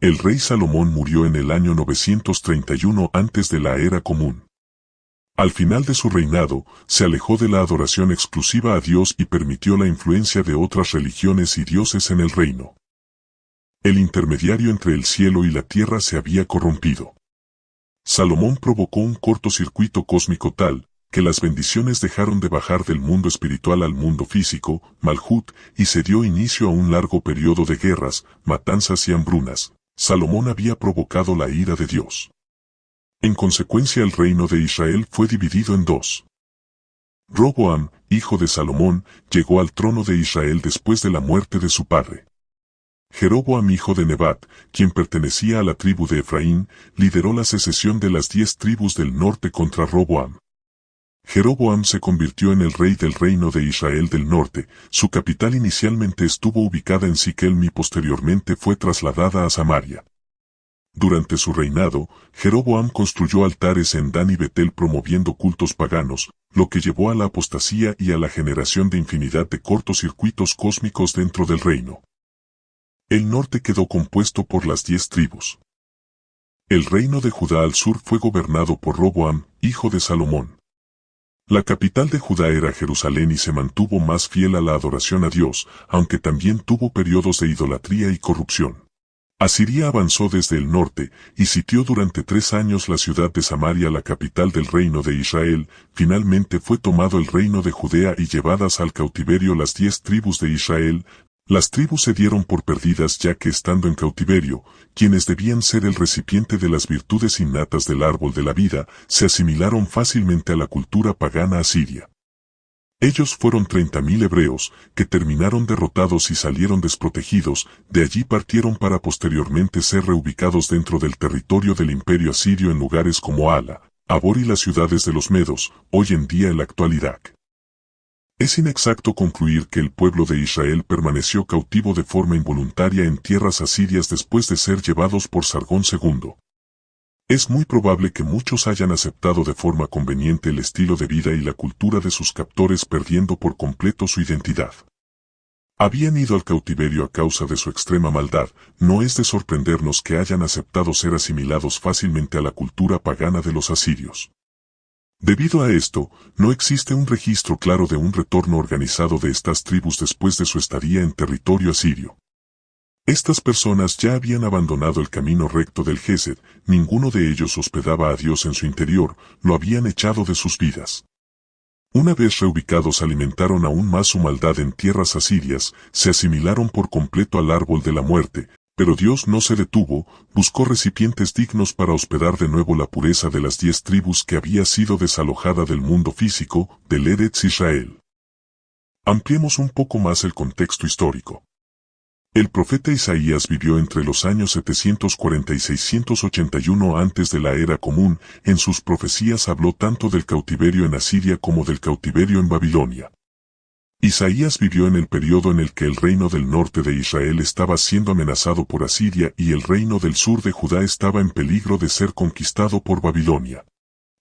El rey Salomón murió en el año 931 antes de la era común. Al final de su reinado, se alejó de la adoración exclusiva a Dios y permitió la influencia de otras religiones y dioses en el reino. El intermediario entre el cielo y la tierra se había corrompido. Salomón provocó un cortocircuito cósmico tal, que las bendiciones dejaron de bajar del mundo espiritual al mundo físico, Malhut, y se dio inicio a un largo periodo de guerras, matanzas y hambrunas, Salomón había provocado la ira de Dios. En consecuencia el reino de Israel fue dividido en dos. Roboam, hijo de Salomón, llegó al trono de Israel después de la muerte de su padre. Jeroboam hijo de Nebat, quien pertenecía a la tribu de Efraín, lideró la secesión de las diez tribus del norte contra Roboam. Jeroboam se convirtió en el rey del reino de Israel del norte, su capital inicialmente estuvo ubicada en Siquelm y posteriormente fue trasladada a Samaria. Durante su reinado, Jeroboam construyó altares en Dan y Betel promoviendo cultos paganos, lo que llevó a la apostasía y a la generación de infinidad de cortos circuitos cósmicos dentro del reino. El norte quedó compuesto por las diez tribus. El reino de Judá al sur fue gobernado por Roboam, hijo de Salomón. La capital de Judá era Jerusalén y se mantuvo más fiel a la adoración a Dios, aunque también tuvo periodos de idolatría y corrupción. Asiria avanzó desde el norte y sitió durante tres años la ciudad de Samaria, la capital del reino de Israel. Finalmente fue tomado el reino de Judea y llevadas al cautiverio las diez tribus de Israel, las tribus se dieron por perdidas ya que estando en cautiverio, quienes debían ser el recipiente de las virtudes innatas del árbol de la vida, se asimilaron fácilmente a la cultura pagana asiria. Ellos fueron 30.000 hebreos, que terminaron derrotados y salieron desprotegidos, de allí partieron para posteriormente ser reubicados dentro del territorio del imperio asirio en lugares como Ala, Abor y las ciudades de los Medos, hoy en día el actual Irak. Es inexacto concluir que el pueblo de Israel permaneció cautivo de forma involuntaria en tierras asirias después de ser llevados por Sargón II. Es muy probable que muchos hayan aceptado de forma conveniente el estilo de vida y la cultura de sus captores perdiendo por completo su identidad. Habían ido al cautiverio a causa de su extrema maldad, no es de sorprendernos que hayan aceptado ser asimilados fácilmente a la cultura pagana de los asirios. Debido a esto, no existe un registro claro de un retorno organizado de estas tribus después de su estadía en territorio asirio. Estas personas ya habían abandonado el camino recto del Gesed, ninguno de ellos hospedaba a Dios en su interior, lo habían echado de sus vidas. Una vez reubicados alimentaron aún más su maldad en tierras asirias, se asimilaron por completo al árbol de la muerte, pero Dios no se detuvo, buscó recipientes dignos para hospedar de nuevo la pureza de las diez tribus que había sido desalojada del mundo físico, del Eretz Israel. Ampliemos un poco más el contexto histórico. El profeta Isaías vivió entre los años 740 y 681 antes de la era común, en sus profecías habló tanto del cautiverio en Asiria como del cautiverio en Babilonia. Isaías vivió en el periodo en el que el reino del norte de Israel estaba siendo amenazado por Asiria y el reino del sur de Judá estaba en peligro de ser conquistado por Babilonia.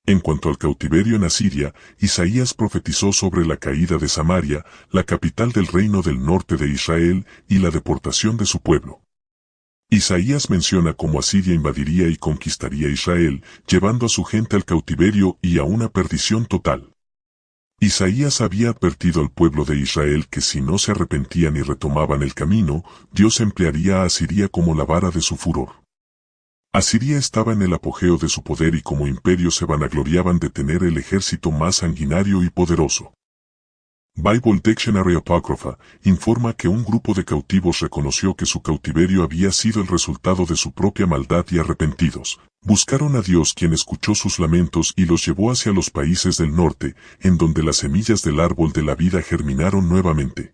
En cuanto al cautiverio en Asiria, Isaías profetizó sobre la caída de Samaria, la capital del reino del norte de Israel, y la deportación de su pueblo. Isaías menciona cómo Asiria invadiría y conquistaría Israel, llevando a su gente al cautiverio y a una perdición total. Isaías había advertido al pueblo de Israel que si no se arrepentían y retomaban el camino, Dios emplearía a Asiria como la vara de su furor. Asiria estaba en el apogeo de su poder y como imperio se vanagloriaban de tener el ejército más sanguinario y poderoso. Bible Dictionary Apocrypha informa que un grupo de cautivos reconoció que su cautiverio había sido el resultado de su propia maldad y arrepentidos, Buscaron a Dios quien escuchó sus lamentos y los llevó hacia los países del norte, en donde las semillas del árbol de la vida germinaron nuevamente.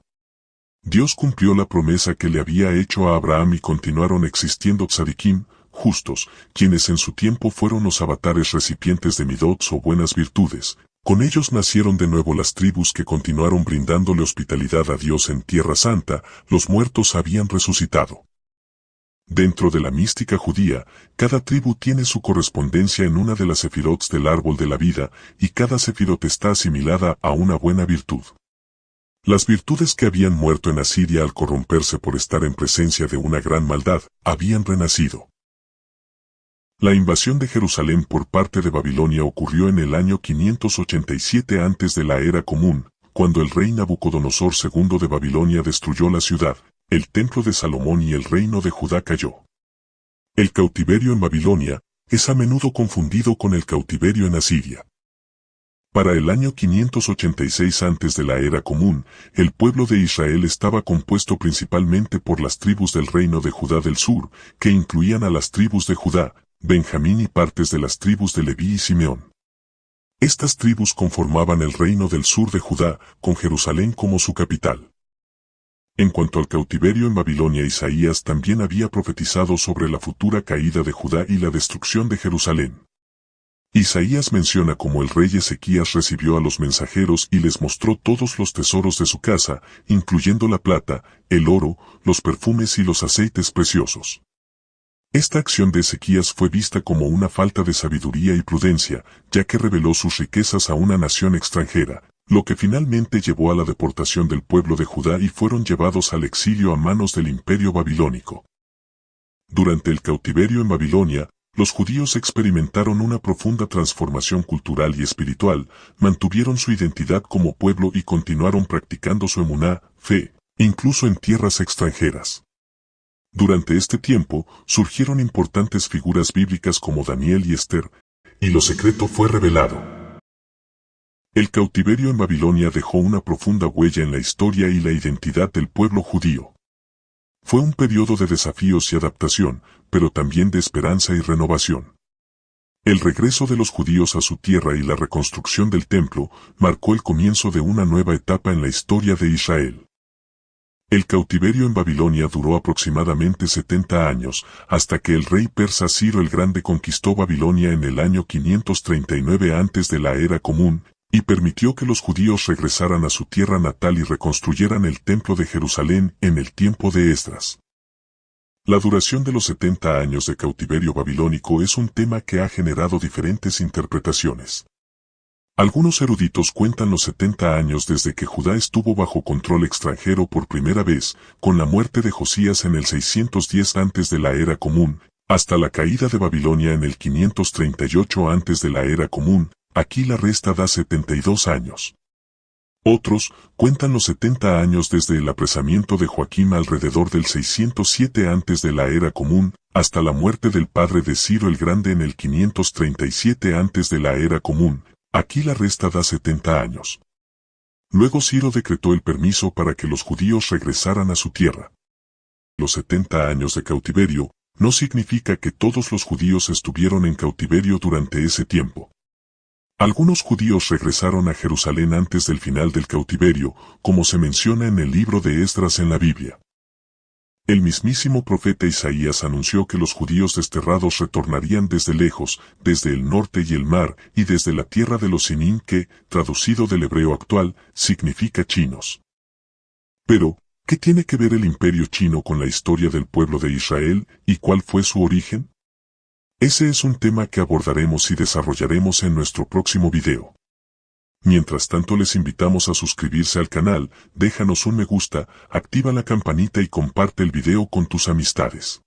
Dios cumplió la promesa que le había hecho a Abraham y continuaron existiendo tzadikim, justos, quienes en su tiempo fueron los avatares recipientes de midots o buenas virtudes. Con ellos nacieron de nuevo las tribus que continuaron brindándole hospitalidad a Dios en Tierra Santa, los muertos habían resucitado. Dentro de la mística judía, cada tribu tiene su correspondencia en una de las sefirots del árbol de la vida, y cada sefirot está asimilada a una buena virtud. Las virtudes que habían muerto en Asiria al corromperse por estar en presencia de una gran maldad, habían renacido. La invasión de Jerusalén por parte de Babilonia ocurrió en el año 587 antes de la era común, cuando el rey Nabucodonosor II de Babilonia destruyó la ciudad, el templo de Salomón y el reino de Judá cayó. El cautiverio en Babilonia es a menudo confundido con el cautiverio en Asiria. Para el año 586 antes de la era común, el pueblo de Israel estaba compuesto principalmente por las tribus del reino de Judá del sur, que incluían a las tribus de Judá, Benjamín y partes de las tribus de Leví y Simeón. Estas tribus conformaban el reino del sur de Judá, con Jerusalén como su capital. En cuanto al cautiverio en Babilonia, Isaías también había profetizado sobre la futura caída de Judá y la destrucción de Jerusalén. Isaías menciona cómo el rey Ezequías recibió a los mensajeros y les mostró todos los tesoros de su casa, incluyendo la plata, el oro, los perfumes y los aceites preciosos. Esta acción de Ezequías fue vista como una falta de sabiduría y prudencia, ya que reveló sus riquezas a una nación extranjera, lo que finalmente llevó a la deportación del pueblo de Judá y fueron llevados al exilio a manos del imperio babilónico. Durante el cautiverio en Babilonia, los judíos experimentaron una profunda transformación cultural y espiritual, mantuvieron su identidad como pueblo y continuaron practicando su emuná, fe, incluso en tierras extranjeras. Durante este tiempo, surgieron importantes figuras bíblicas como Daniel y Esther, y lo secreto fue revelado. El cautiverio en Babilonia dejó una profunda huella en la historia y la identidad del pueblo judío. Fue un periodo de desafíos y adaptación, pero también de esperanza y renovación. El regreso de los judíos a su tierra y la reconstrucción del templo marcó el comienzo de una nueva etapa en la historia de Israel. El cautiverio en Babilonia duró aproximadamente 70 años, hasta que el rey persa Ciro el Grande conquistó Babilonia en el año 539 antes de la era común, y permitió que los judíos regresaran a su tierra natal y reconstruyeran el templo de Jerusalén en el tiempo de Esdras. La duración de los 70 años de cautiverio babilónico es un tema que ha generado diferentes interpretaciones. Algunos eruditos cuentan los 70 años desde que Judá estuvo bajo control extranjero por primera vez, con la muerte de Josías en el 610 antes de la era común, hasta la caída de Babilonia en el 538 antes de la era común, Aquí la resta da 72 años. Otros cuentan los 70 años desde el apresamiento de Joaquín alrededor del 607 antes de la era común, hasta la muerte del padre de Ciro el Grande en el 537 antes de la era común. Aquí la resta da 70 años. Luego Ciro decretó el permiso para que los judíos regresaran a su tierra. Los 70 años de cautiverio no significa que todos los judíos estuvieron en cautiverio durante ese tiempo. Algunos judíos regresaron a Jerusalén antes del final del cautiverio, como se menciona en el libro de Esdras en la Biblia. El mismísimo profeta Isaías anunció que los judíos desterrados retornarían desde lejos, desde el norte y el mar, y desde la tierra de los Sinín que, traducido del hebreo actual, significa chinos. Pero, ¿qué tiene que ver el imperio chino con la historia del pueblo de Israel, y cuál fue su origen? Ese es un tema que abordaremos y desarrollaremos en nuestro próximo video. Mientras tanto les invitamos a suscribirse al canal, déjanos un me gusta, activa la campanita y comparte el video con tus amistades.